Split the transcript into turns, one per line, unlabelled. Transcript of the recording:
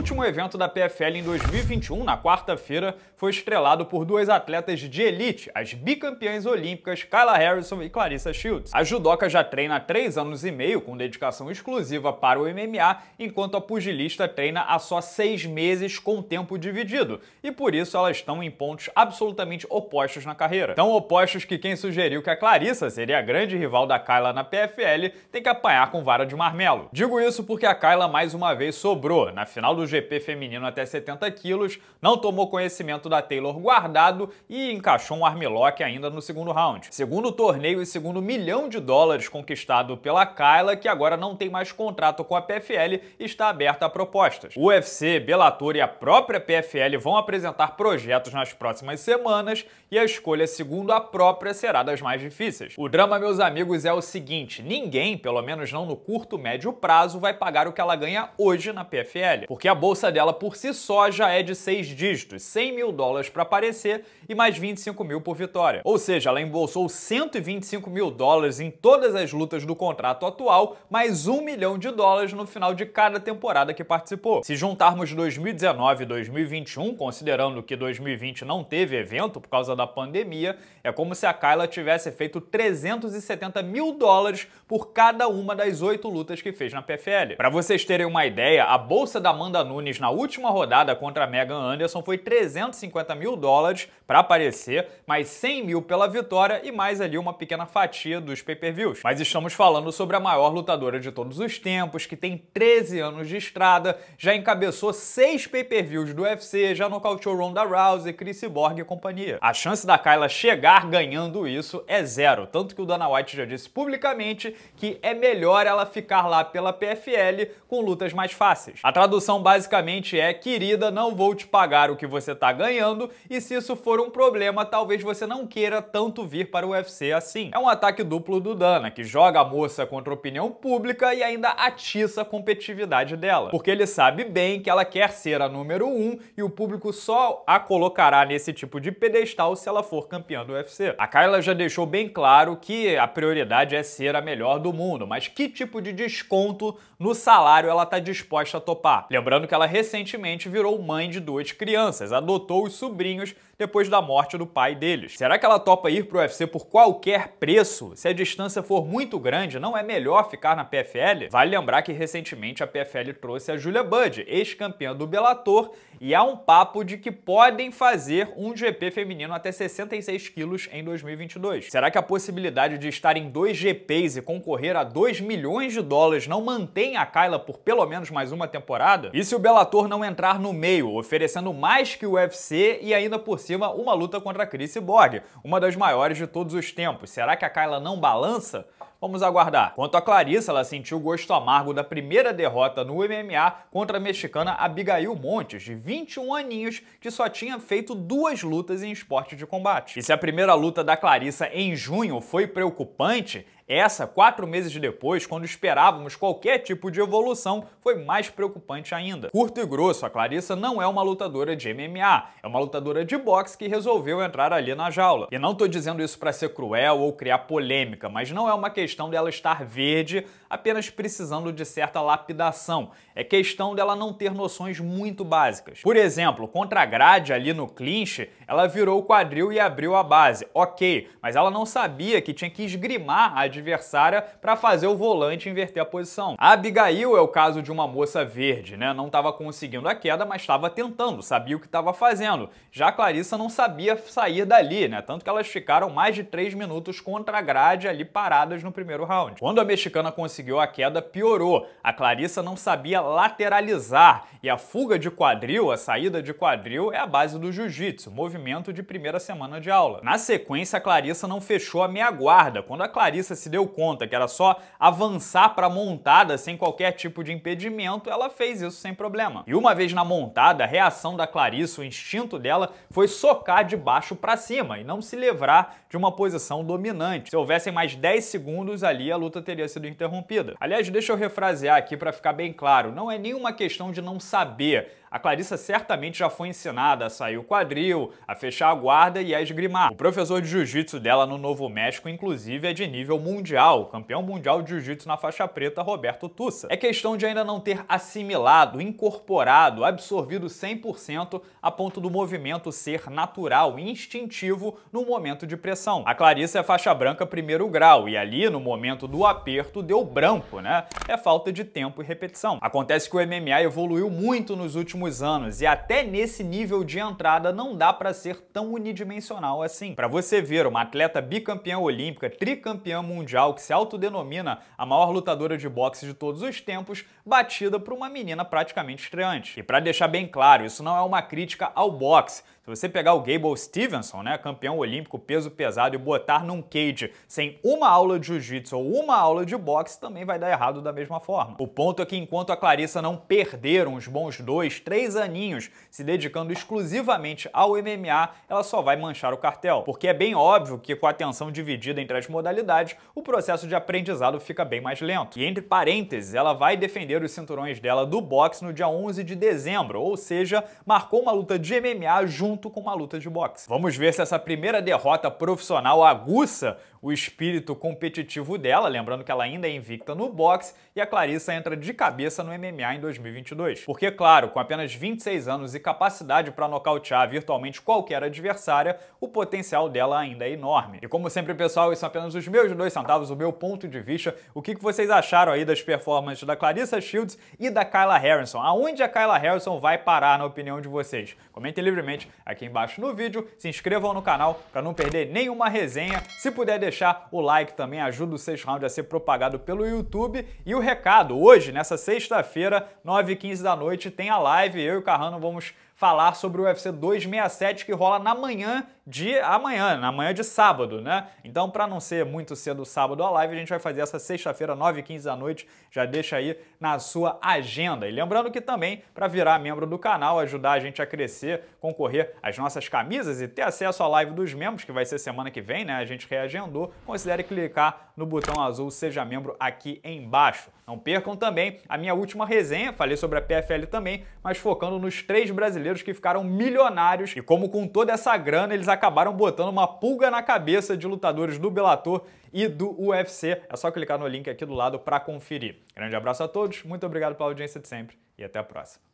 último evento da PFL em 2021, na quarta-feira, foi estrelado por duas atletas de elite, as bicampeãs olímpicas Kyla Harrison e Clarissa Shields. A judoca já treina há três anos e meio, com dedicação exclusiva para o MMA, enquanto a pugilista treina há só seis meses com tempo dividido, e por isso elas estão em pontos absolutamente opostos na carreira. Tão opostos que quem sugeriu que a Clarissa seria a grande rival da Kyla na PFL tem que apanhar com vara de marmelo. Digo isso porque a Kyla mais uma vez sobrou. Na final do GP feminino até 70 quilos, não tomou conhecimento da Taylor guardado e encaixou um armlock ainda no segundo round. Segundo torneio e segundo milhão de dólares conquistado pela Kyla, que agora não tem mais contrato com a PFL, está aberta a propostas. O UFC, Bellator e a própria PFL vão apresentar projetos nas próximas semanas e a escolha segundo a própria será das mais difíceis. O drama, meus amigos, é o seguinte, ninguém, pelo menos não no curto médio prazo, vai pagar o que ela ganha hoje na PFL, porque a bolsa dela por si só já é de seis dígitos, 100 mil dólares para aparecer e mais 25 mil por vitória. Ou seja, ela embolsou 125 mil dólares em todas as lutas do contrato atual, mais um milhão de dólares no final de cada temporada que participou. Se juntarmos 2019 e 2021, considerando que 2020 não teve evento por causa da pandemia, é como se a Kyla tivesse feito 370 mil dólares por cada uma das oito lutas que fez na PFL. Para vocês terem uma ideia, a bolsa da Amanda Nunes na última rodada contra Megan Anderson foi 350 mil dólares para aparecer, mais 100 mil pela vitória e mais ali uma pequena fatia dos pay-per-views. Mas estamos falando sobre a maior lutadora de todos os tempos, que tem 13 anos de estrada, já encabeçou seis pay-per-views do UFC, já nocauteou Ronda Rousey, Chris Borg e companhia. A chance da Kyla chegar ganhando isso é zero, tanto que o Dana White já disse publicamente que é melhor ela ficar lá pela PFL com lutas mais fáceis. A tradução basicamente é: querida, não vou te pagar o que você está ganhando, e se isso for um problema, talvez você não queira tanto vir para o UFC assim. É um ataque duplo do Dana, que joga a moça contra a opinião pública e ainda atiça a competitividade dela. Porque ele sabe bem que ela quer ser a número um e o público só a colocará nesse tipo de pedestal se ela for campeã do UFC. A Kyla já deixou bem claro que a prioridade é ser a melhor do mundo, mas que tipo de desconto no salário ela está disposta a topar? Lembrando Lembrando que ela recentemente virou mãe de duas crianças, adotou os sobrinhos depois da morte do pai deles. Será que ela topa ir para o UFC por qualquer preço? Se a distância for muito grande, não é melhor ficar na PFL? Vale lembrar que recentemente a PFL trouxe a Julia Budd, ex-campeã do Bellator, e há um papo de que podem fazer um GP feminino até 66 quilos em 2022. Será que a possibilidade de estar em dois GPs e concorrer a 2 milhões de dólares não mantém a Kyla por pelo menos mais uma temporada? Isso se o Bellator não entrar no meio, oferecendo mais que o UFC e ainda por cima uma luta contra a Chris Borg, uma das maiores de todos os tempos? Será que a Kyla não balança? Vamos aguardar. Quanto a Clarissa, ela sentiu o gosto amargo da primeira derrota no MMA contra a mexicana Abigail Montes, de 21 aninhos, que só tinha feito duas lutas em esporte de combate. E se a primeira luta da Clarissa em junho foi preocupante, essa, quatro meses depois, quando esperávamos qualquer tipo de evolução, foi mais preocupante ainda. Curto e grosso, a Clarissa não é uma lutadora de MMA, é uma lutadora de boxe que resolveu entrar ali na jaula. E não tô dizendo isso para ser cruel ou criar polêmica, mas não é uma questão questão dela estar verde, apenas precisando de certa lapidação. É questão dela não ter noções muito básicas. Por exemplo, contra a grade ali no clinch, ela virou o quadril e abriu a base. Ok, mas ela não sabia que tinha que esgrimar a adversária para fazer o volante inverter a posição. A Abigail é o caso de uma moça verde, né? Não estava conseguindo a queda, mas estava tentando, sabia o que estava fazendo. Já a Clarissa não sabia sair dali, né? Tanto que elas ficaram mais de três minutos contra a grade ali paradas no primeiro primeiro round. Quando a mexicana conseguiu a queda, piorou. A Clarissa não sabia lateralizar e a fuga de quadril, a saída de quadril, é a base do jiu-jitsu, movimento de primeira semana de aula. Na sequência, a Clarissa não fechou a meia guarda. Quando a Clarissa se deu conta que era só avançar para montada sem qualquer tipo de impedimento, ela fez isso sem problema. E uma vez na montada, a reação da Clarissa, o instinto dela, foi socar de baixo para cima e não se livrar de uma posição dominante. Se houvessem mais 10 segundos, segundos ali a luta teria sido interrompida. Aliás, deixa eu refrasear aqui para ficar bem claro, não é nenhuma questão de não saber. A Clarissa certamente já foi ensinada a sair o quadril, a fechar a guarda e a esgrimar. O professor de jiu-jitsu dela no Novo México, inclusive, é de nível mundial, campeão mundial de jiu-jitsu na faixa preta, Roberto Tussa. É questão de ainda não ter assimilado, incorporado, absorvido 100% a ponto do movimento ser natural instintivo no momento de pressão. A Clarissa é faixa branca primeiro grau e ali, no no momento do aperto deu branco, né? É falta de tempo e repetição. Acontece que o MMA evoluiu muito nos últimos anos e até nesse nível de entrada não dá para ser tão unidimensional assim. Para você ver uma atleta bicampeã olímpica, tricampeã mundial que se autodenomina a maior lutadora de boxe de todos os tempos, batida por uma menina praticamente estreante. E para deixar bem claro, isso não é uma crítica ao boxe, se você pegar o Gable Stevenson, né, campeão olímpico peso pesado, e botar num cage sem uma aula de jiu-jitsu ou uma aula de boxe, também vai dar errado da mesma forma. O ponto é que enquanto a Clarissa não perder uns bons dois, três aninhos se dedicando exclusivamente ao MMA, ela só vai manchar o cartel. Porque é bem óbvio que com a atenção dividida entre as modalidades, o processo de aprendizado fica bem mais lento. E entre parênteses, ela vai defender os cinturões dela do boxe no dia 11 de dezembro, ou seja, marcou uma luta de MMA junto junto com uma luta de boxe. Vamos ver se essa primeira derrota profissional aguça o espírito competitivo dela, lembrando que ela ainda é invicta no boxe, e a Clarissa entra de cabeça no MMA em 2022. Porque, claro, com apenas 26 anos e capacidade para nocautear virtualmente qualquer adversária, o potencial dela ainda é enorme. E como sempre, pessoal, isso são é apenas os meus dois centavos, o meu ponto de vista. O que vocês acharam aí das performances da Clarissa Shields e da Kyla Harrison? Aonde a Kyla Harrison vai parar, na opinião de vocês? Comentem livremente aqui embaixo no vídeo, se inscrevam no canal para não perder nenhuma resenha. Se puder deixar o like também ajuda o Sexto Round a ser propagado pelo YouTube. E o recado, hoje, nessa sexta-feira, 9h15 da noite, tem a live. Eu e o Carrano vamos falar sobre o UFC 267 que rola na manhã de amanhã, na manhã de sábado, né? Então, para não ser muito cedo sábado a live, a gente vai fazer essa sexta-feira, 9h15 da noite, já deixa aí na sua agenda. E lembrando que também, para virar membro do canal, ajudar a gente a crescer, concorrer às nossas camisas e ter acesso à live dos membros, que vai ser semana que vem, né? A gente reagendou, considere clicar no botão azul Seja Membro aqui embaixo. Não percam também a minha última resenha, falei sobre a PFL também, mas focando nos três brasileiros brasileiros que ficaram milionários e como com toda essa grana eles acabaram botando uma pulga na cabeça de lutadores do Bellator e do UFC. É só clicar no link aqui do lado para conferir. Grande abraço a todos, muito obrigado pela audiência de sempre e até a próxima.